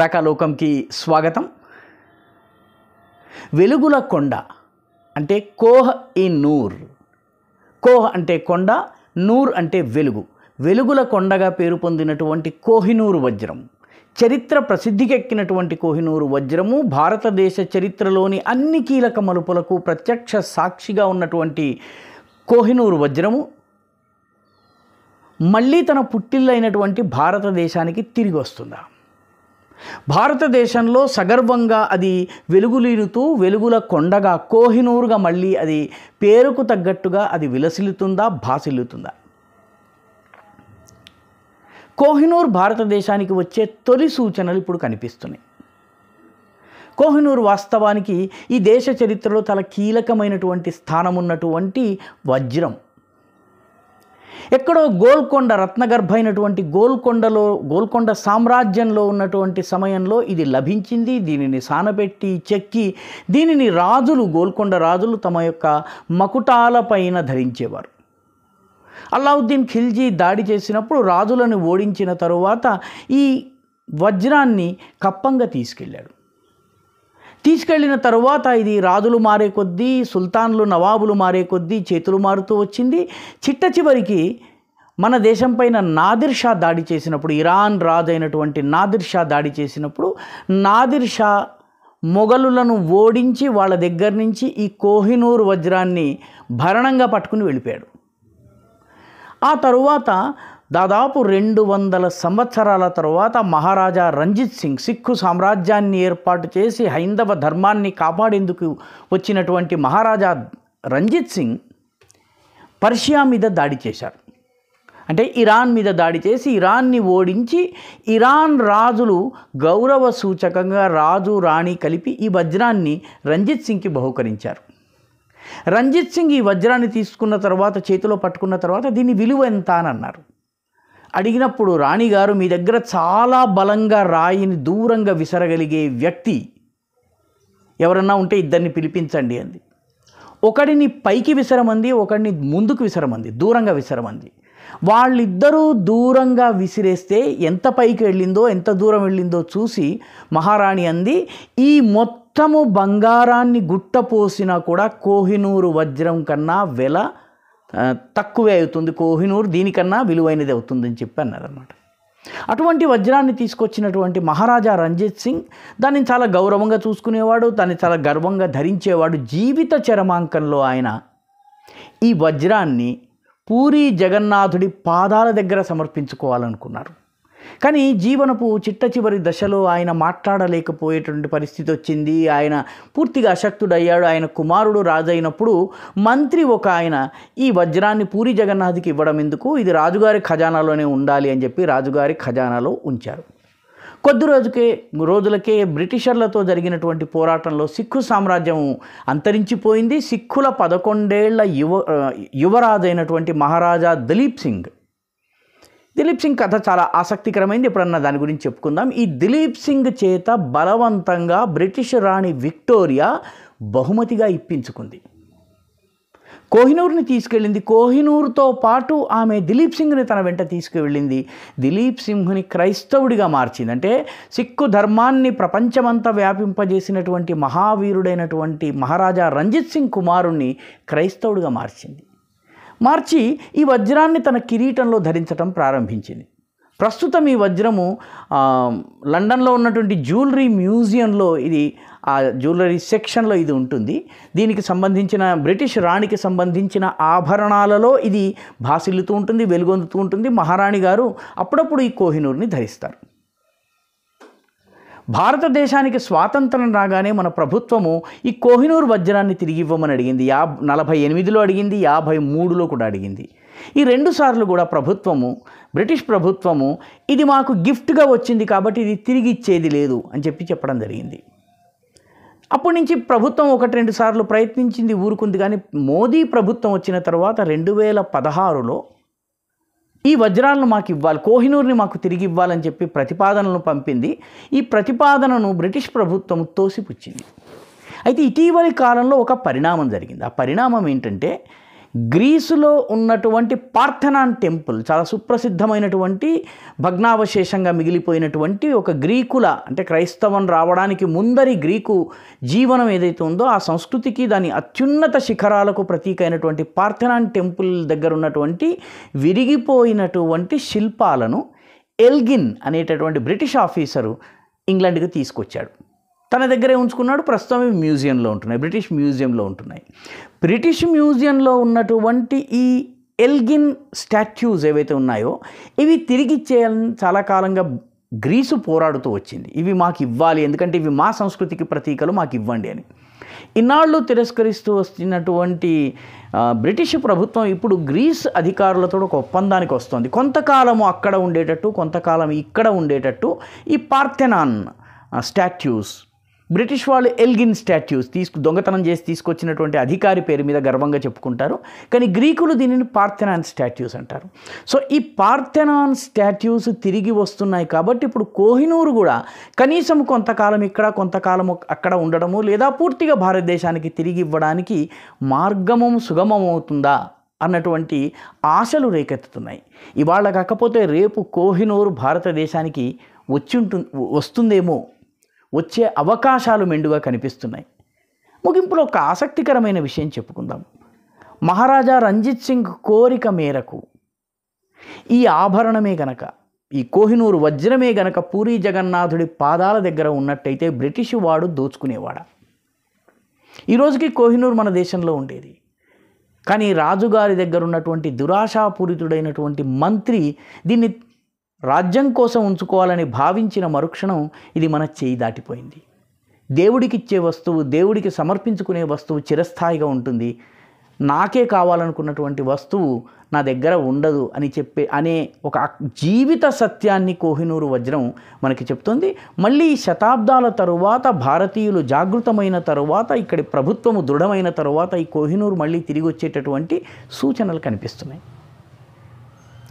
రకలోకంకి స్వాగతం వెలుగుల కొండ అంటే కోహ్ ఈ నూర్ కోహ్ అంటే కొండ నూర్ అంటే వెలుగు వెలుగుల కొండగా పేరు పొందినటువంటి కోహినూరు వజ్రం చరిత్ర ప్రసిద్ధికెక్కినటువంటి కోహినూరు వజ్రము భారతదేశ చరిత్రలోని అన్ని కీలక మలుపులకు ప్రత్యక్ష సాక్షిగా ఉన్నటువంటి కోహినూరు వజ్రము మళ్ళీ తన పుట్టిల్లైనటువంటి భారతదేశానికి తిరిగి వస్తుందా భారతదేశంలో సగర్వంగా అది వెలుగులీనుతూ వెలుగుల కొండగా కోహినూరుగా మళ్ళీ అది పేరుకు తగ్గట్టుగా అది విలసిల్లుతుందా భాసిల్లుతుందా కోహినూర్ భారతదేశానికి వచ్చే తొలి సూచనలు ఇప్పుడు కనిపిస్తున్నాయి కోహినూర్ వాస్తవానికి ఈ దేశ చరిత్రలో చాలా కీలకమైనటువంటి స్థానం ఉన్నటువంటి వజ్రం ఎక్కడో గోల్కొండ రత్నగర్భ అయినటువంటి గోల్కొండలో గోల్కొండ సామ్రాజ్యంలో ఉన్నటువంటి సమయంలో ఇది లభించింది దీనిని సానబెట్టి చెక్కి దీనిని రాజులు గోల్కొండ రాజులు తమ యొక్క మకుటాలపైన ధరించేవారు అల్లావుద్దీన్ ఖిల్జీ దాడి చేసినప్పుడు రాజులను ఓడించిన తరువాత ఈ వజ్రాన్ని కప్పంగా తీసుకెళ్ళాడు తీసుకెళ్లిన తరువాత ఇది రాజులు మారే కొద్దీ సుల్తాన్లు నవాబులు మారే కొద్దీ చేతులు మారుతూ వచ్చింది చిట్ట చివరికి మన దేశం పైన నాదిర్ షా దాడి చేసినప్పుడు ఇరాన్ రాజు అయినటువంటి నాదిర్ షా దాడి చేసినప్పుడు నాదిర్ షా మొఘలులను ఓడించి వాళ్ళ దగ్గర నుంచి ఈ కోహినూర్ వజ్రాన్ని భరణంగా పట్టుకుని వెళ్ళిపోయాడు ఆ తరువాత దాదాపు రెండు వందల సంవత్సరాల తరువాత మహారాజా రంజిత్ సింగ్ సిక్కు సామ్రాజ్యాన్ని ఏర్పాటు చేసి హైందవ ధర్మాన్ని కాపాడేందుకు వచ్చినటువంటి మహారాజా రంజిత్ సింగ్ పర్షియా మీద దాడి చేశారు అంటే ఇరాన్ మీద దాడి చేసి ఇరాన్ని ఓడించి ఇరాన్ రాజులు గౌరవ సూచకంగా రాజు రాణి కలిపి ఈ వజ్రాన్ని రంజిత్ సింగ్కి బహుకరించారు రంజిత్ సింగ్ ఈ వజ్రాన్ని తీసుకున్న తర్వాత చేతిలో పట్టుకున్న తర్వాత దీని విలువ ఎంత అని అన్నారు అడిగినప్పుడు రాణిగారు మీ దగ్గర చాలా బలంగా రాయిని దూరంగా విసరగలిగే వ్యక్తి ఎవరన్నా ఉంటే ఇద్దరిని పిలిపించండి అంది ఒకడిని పైకి విసరమంది ఒకడిని ముందుకు విసరమంది దూరంగా విసరమంది వాళ్ళిద్దరూ దూరంగా విసిరేస్తే ఎంత పైకి వెళ్ళిందో ఎంత దూరం వెళ్ళిందో చూసి మహారాణి అంది ఈ మొత్తము బంగారాన్ని గుట్టపోసినా కూడా కోహినూరు వజ్రం కన్నా వెల తక్కువే అవుతుంది కోహినూర్ దీనికన్నా విలువైనది అవుతుందని చెప్పి అన్నారనమాట అటువంటి వజ్రాన్ని తీసుకొచ్చినటువంటి మహారాజా రంజిత్ సింగ్ దాన్ని చాలా గౌరవంగా చూసుకునేవాడు దాన్ని చాలా గర్వంగా ధరించేవాడు జీవిత చరమాంకంలో ఆయన ఈ వజ్రాన్ని పూరి జగన్నాథుడి పాదాల దగ్గర సమర్పించుకోవాలనుకున్నారు కానీ జీవనపు చిట్ట చివరి దశలో ఆయన మాట్లాడలేకపోయేటువంటి పరిస్థితి వచ్చింది ఆయన పూర్తిగా అశక్తుడయ్యాడు ఆయన కుమారుడు రాజైనప్పుడు మంత్రి ఒక ఆయన ఈ వజ్రాన్ని పూరి జగన్నాథ్కి ఇవ్వడం ఎందుకు ఇది రాజుగారి ఖజానాలోనే ఉండాలి అని చెప్పి రాజుగారి ఖజానాలో ఉంచారు కొద్ది రోజుకే రోజులకే బ్రిటిషర్లతో జరిగినటువంటి పోరాటంలో సిక్కు సామ్రాజ్యం అంతరించిపోయింది సిక్కుల పదకొండేళ్ల యువ యువరాజైనటువంటి మహారాజా దిలీప్ సింగ్ దిలీప్ సింగ్ కథ చాలా ఆసక్తికరమైంది ఎప్పుడన్నా దాని గురించి చెప్పుకుందాం ఈ దిలీప్ సింగ్ చేత బలవంతంగా బ్రిటిష్ రాణి విక్టోరియా బహుమతిగా ఇప్పించుకుంది కోహినూర్ని తీసుకెళ్ళింది కోహినూర్తో పాటు ఆమె దిలీప్ సింగ్ని తన వెంట తీసుకువెళ్ళింది దిలీప్ సింగ్ని క్రైస్తవుడిగా మార్చింది అంటే సిక్కు ధర్మాన్ని ప్రపంచమంతా వ్యాపింపజేసినటువంటి మహావీరుడైనటువంటి మహారాజా రంజిత్ సింగ్ కుమారుణ్ణి క్రైస్తవుడిగా మార్చింది మార్చి ఈ వజ్రాన్ని తన కిరీటంలో ధరించటం ప్రారంభించింది ప్రస్తుతం ఈ వజ్రము లండన్లో ఉన్నటువంటి జ్యువెలరీ మ్యూజియంలో ఇది ఆ జ్యువెలరీ సెక్షన్లో ఇది ఉంటుంది దీనికి సంబంధించిన బ్రిటిష్ రాణికి సంబంధించిన ఆభరణాలలో ఇది భాసిల్లుతూ ఉంటుంది వెలుగొందుతూ ఉంటుంది మహారాణి గారు అప్పుడప్పుడు ఈ కోహినూర్ని ధరిస్తారు భారతదేశానికి స్వాతంత్రం రాగానే మన ప్రభుత్వము ఈ కోహినూర్ వజ్రాన్ని తిరిగి ఇవ్వమని అడిగింది యా నలభై ఎనిమిదిలో అడిగింది యాభై మూడులో కూడా అడిగింది ఈ రెండు సార్లు కూడా ప్రభుత్వము బ్రిటిష్ ప్రభుత్వము ఇది మాకు గిఫ్ట్గా వచ్చింది కాబట్టి ఇది తిరిగి ఇచ్చేది లేదు అని చెప్పి చెప్పడం జరిగింది అప్పటి నుంచి ప్రభుత్వం ఒకటి రెండు సార్లు ప్రయత్నించింది ఊరుకుంది కానీ మోదీ ప్రభుత్వం వచ్చిన తర్వాత రెండు వేల పదహారులో ఈ వజ్రాలను మాకు ఇవ్వాలి కోహినూర్ని మాకు తిరిగి ఇవ్వాలని చెప్పి ప్రతిపాదనలను పంపింది ఈ ప్రతిపాదనను బ్రిటిష్ ప్రభుత్వం తోసిపుచ్చింది అయితే ఇటీవలి కాలంలో ఒక పరిణామం జరిగింది ఆ పరిణామం ఏంటంటే గ్రీసులో ఉన్నటువంటి పార్థనాన్ టెంపుల్ చాలా సుప్రసిద్ధమైనటువంటి భగ్నావశేషంగా మిగిలిపోయినటువంటి ఒక గ్రీకుల అంటే క్రైస్తవం రావడానికి ముందరి గ్రీకు జీవనం ఏదైతే ఉందో ఆ సంస్కృతికి దాని అత్యున్నత శిఖరాలకు ప్రతీక అయినటువంటి పార్థనాన్ టెంపుల్ దగ్గర ఉన్నటువంటి విరిగిపోయినటువంటి శిల్పాలను ఎల్గిన్ అనేటటువంటి బ్రిటిష్ ఆఫీసరు ఇంగ్లాండ్కి తీసుకొచ్చాడు తన దగ్గరే ఉంచుకున్నాడు ప్రస్తుతం ఇవి మ్యూజియంలో ఉంటున్నాయి బ్రిటిష్ మ్యూజియంలో ఉంటున్నాయి బ్రిటిష్ మ్యూజియంలో ఉన్నటువంటి ఈ ఎల్గిన్ స్టాట్యూస్ ఏవైతే ఉన్నాయో ఇవి తిరిగి చేయాలని చాలా కాలంగా గ్రీసు పోరాడుతూ వచ్చింది ఇవి మాకు ఇవ్వాలి ఎందుకంటే ఇవి మా సంస్కృతికి ప్రతీకలు మాకు ఇవ్వండి అని ఇన్నాళ్ళు తిరస్కరిస్తూ వస్తున్నటువంటి బ్రిటిష్ ప్రభుత్వం ఇప్పుడు గ్రీస్ అధికారులతో ఒక ఒప్పందానికి వస్తుంది కొంతకాలము అక్కడ ఉండేటట్టు కొంతకాలం ఇక్కడ ఉండేటట్టు ఈ పార్థెనాన్ స్టాట్యూస్ బ్రిటిష్ వాళ్ళు ఎల్గిన్ స్టాట్యూస్ తీసుకు దొంగతనం చేసి తీసుకొచ్చినటువంటి అధికారి పేరు మీద గర్వంగా చెప్పుకుంటారు కానీ గ్రీకులు దీనిని పార్థెనాన్ స్టాట్యూస్ అంటారు సో ఈ పార్థెనాన్ స్టాట్యూస్ తిరిగి వస్తున్నాయి కాబట్టి ఇప్పుడు కోహినూరు కూడా కనీసం కొంతకాలం ఇక్కడ కొంతకాలం అక్కడ ఉండడము లేదా పూర్తిగా భారతదేశానికి తిరిగి ఇవ్వడానికి మార్గము సుగమమవుతుందా అన్నటువంటి ఆశలు రేకెత్తుతున్నాయి ఇవాళ కాకపోతే రేపు కోహినూరు భారతదేశానికి వచ్చి ఉంటు వస్తుందేమో వచ్చే అవకాశాలు మెండుగా కనిపిస్తున్నాయి ముగింపులో ఒక ఆసక్తికరమైన విషయం చెప్పుకుందాం మహారాజా రంజిత్ సింగ్ కోరిక మేరకు ఈ ఆభరణమే గనక ఈ కోహినూరు వజ్రమే గనక పూరి జగన్నాథుడి పాదాల దగ్గర ఉన్నట్టయితే బ్రిటిష్ వాడు దోచుకునేవాడ ఈరోజుకి కోహినూరు మన దేశంలో ఉండేది కానీ రాజుగారి దగ్గర ఉన్నటువంటి దురాశాపూరితుడైనటువంటి మంత్రి దీన్ని రాజ్యం కోసం ఉంచుకోవాలని భావించిన మరుక్షణం ఇది మన చేయి దాటిపోయింది దేవుడికిచ్చే వస్తువు దేవుడికి సమర్పించుకునే వస్తువు చిరస్థాయిగా ఉంటుంది నాకే కావాలనుకున్నటువంటి వస్తువు నా దగ్గర ఉండదు అని చెప్పే అనే ఒక జీవిత సత్యాన్ని కోహినూరు వజ్రం మనకి చెప్తుంది మళ్ళీ శతాబ్దాల తరువాత భారతీయులు జాగృతమైన తరువాత ఇక్కడి ప్రభుత్వము దృఢమైన తరువాత ఈ కోహినూరు మళ్ళీ తిరిగి వచ్చేటటువంటి సూచనలు కనిపిస్తున్నాయి